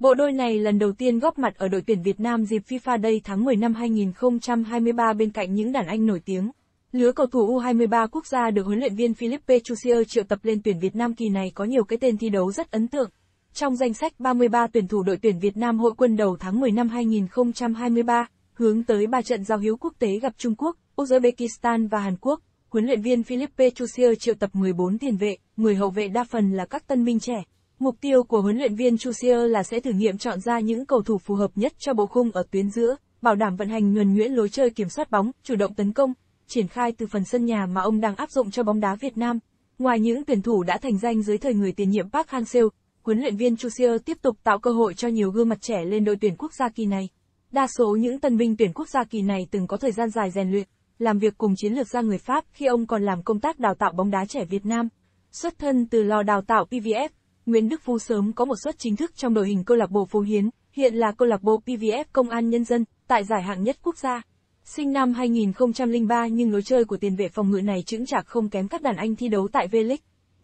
Bộ đôi này lần đầu tiên góp mặt ở đội tuyển Việt Nam dịp FIFA Day tháng 10 năm 2023 bên cạnh những đàn anh nổi tiếng. Lứa cầu thủ U23 quốc gia được huấn luyện viên Philippe Chusier triệu tập lên tuyển Việt Nam kỳ này có nhiều cái tên thi đấu rất ấn tượng. Trong danh sách 33 tuyển thủ đội tuyển Việt Nam hội quân đầu tháng 10 năm 2023, hướng tới ba trận giao hữu quốc tế gặp Trung Quốc, Uzbekistan và Hàn Quốc, huấn luyện viên Philippe Chusier triệu tập 14 tiền vệ, người hậu vệ đa phần là các tân binh trẻ. Mục tiêu của huấn luyện viên Chusier là sẽ thử nghiệm chọn ra những cầu thủ phù hợp nhất cho bộ khung ở tuyến giữa, bảo đảm vận hành nhuần nhuyễn lối chơi kiểm soát bóng, chủ động tấn công, triển khai từ phần sân nhà mà ông đang áp dụng cho bóng đá Việt Nam. Ngoài những tuyển thủ đã thành danh dưới thời người tiền nhiệm Park Hang-seo, huấn luyện viên Chusier tiếp tục tạo cơ hội cho nhiều gương mặt trẻ lên đội tuyển quốc gia kỳ này. Đa số những tân binh tuyển quốc gia kỳ này từng có thời gian dài rèn luyện, làm việc cùng chiến lược gia người Pháp khi ông còn làm công tác đào tạo bóng đá trẻ Việt Nam. Xuất thân từ lò đào tạo PVF Nguyễn Đức Phú sớm có một suất chính thức trong đội hình câu lạc bộ Phú Hiến, hiện là câu lạc bộ PVF Công an Nhân dân, tại giải hạng nhất quốc gia. Sinh năm 2003 nhưng lối chơi của tiền vệ phòng ngự này chững chạc không kém các đàn anh thi đấu tại V-League.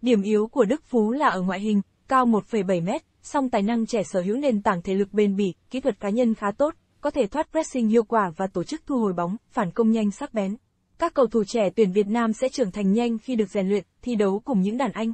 Điểm yếu của Đức Phú là ở ngoại hình, cao 1,7 m song tài năng trẻ sở hữu nền tảng thể lực bền bỉ, kỹ thuật cá nhân khá tốt, có thể thoát pressing hiệu quả và tổ chức thu hồi bóng, phản công nhanh sắc bén. Các cầu thủ trẻ tuyển Việt Nam sẽ trưởng thành nhanh khi được rèn luyện, thi đấu cùng những đàn anh.